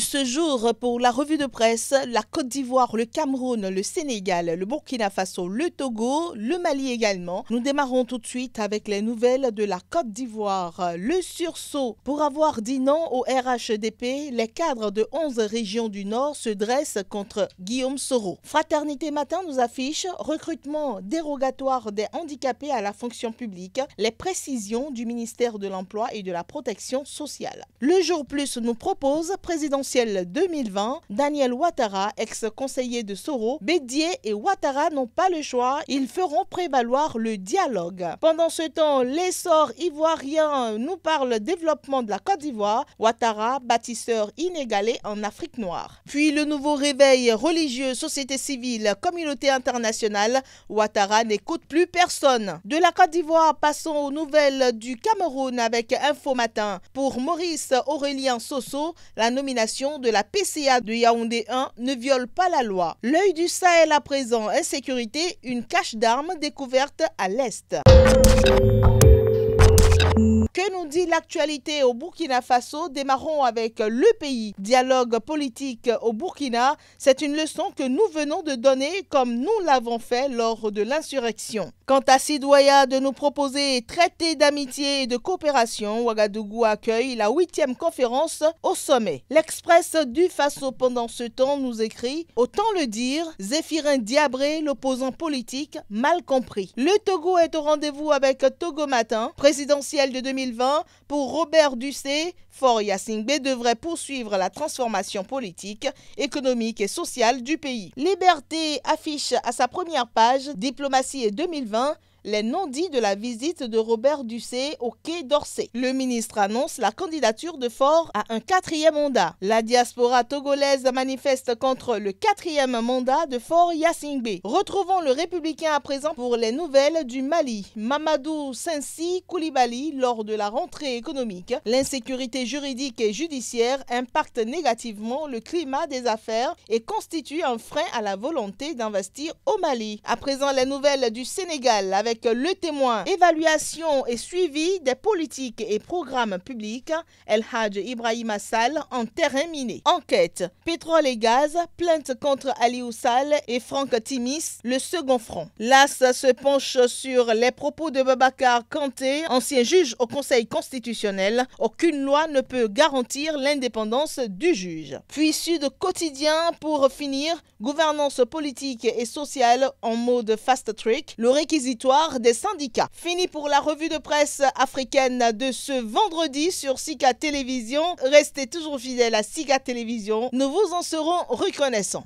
ce jour pour la revue de presse, la Côte d'Ivoire, le Cameroun, le Sénégal, le Burkina Faso, le Togo, le Mali également. Nous démarrons tout de suite avec les nouvelles de la Côte d'Ivoire. Le sursaut. Pour avoir dit non au RHDP, les cadres de 11 régions du Nord se dressent contre Guillaume Soro. Fraternité Matin nous affiche recrutement dérogatoire des handicapés à la fonction publique, les précisions du ministère de l'Emploi et de la Protection sociale. Le jour plus nous propose présidentielle. 2020, Daniel Ouattara, ex-conseiller de Soro, Bédier et Ouattara n'ont pas le choix. Ils feront prévaloir le dialogue. Pendant ce temps, l'essor ivoirien nous parle développement de la Côte d'Ivoire. Ouattara, bâtisseur inégalé en Afrique noire. Puis le nouveau réveil religieux, société civile, communauté internationale. Ouattara n'écoute plus personne. De la Côte d'Ivoire, passons aux nouvelles du Cameroun avec Info Matin. Pour Maurice Aurélien Soso, la nomination de la PCA de Yaoundé 1 ne viole pas la loi. L'œil du Sahel à présent, insécurité, une cache d'armes découverte à l'Est. Que nous dit l'actualité au Burkina Faso Démarrons avec le pays. Dialogue politique au Burkina, c'est une leçon que nous venons de donner comme nous l'avons fait lors de l'insurrection. Quant à Sidoya de nous proposer traité d'amitié et de coopération, Ouagadougou accueille la huitième conférence au sommet. L'Express du Faso pendant ce temps nous écrit Autant le dire, Zéphirin Diabré, l'opposant politique, mal compris. Le Togo est au rendez-vous avec Togo Matin, présidentiel de 2020 pour Robert Ducé, Fort Yassingbe devrait poursuivre la transformation politique, économique et sociale du pays. Liberté affiche à sa première page Diplomatie 2020 les non-dits de la visite de Robert Ducé au Quai d'Orsay. Le ministre annonce la candidature de Fort à un quatrième mandat. La diaspora togolaise manifeste contre le quatrième mandat de Fort Yassingbe. Retrouvons le républicain à présent pour les nouvelles du Mali. Mamadou Sensi Koulibaly lors de la rentrée économique. L'insécurité juridique et judiciaire impacte négativement le climat des affaires et constitue un frein à la volonté d'investir au Mali. À présent, les nouvelles du Sénégal avec le témoin. Évaluation et suivi des politiques et programmes publics. El Hadj Ibrahim Assal en terrain miné. Enquête. Pétrole et gaz. Plainte contre Ali Oussal et Franck Timis, le second front. L'AS se penche sur les propos de Babacar Kanté, ancien juge au Conseil constitutionnel. Aucune loi ne peut garantir l'indépendance du juge. Puis Sud Quotidien pour finir, gouvernance politique et sociale en mode fast track, le réquisitoire des syndicats. Fini pour la revue de presse africaine de ce vendredi sur Sika Télévision. Restez toujours fidèles à Sika Télévision. Nous vous en serons reconnaissants.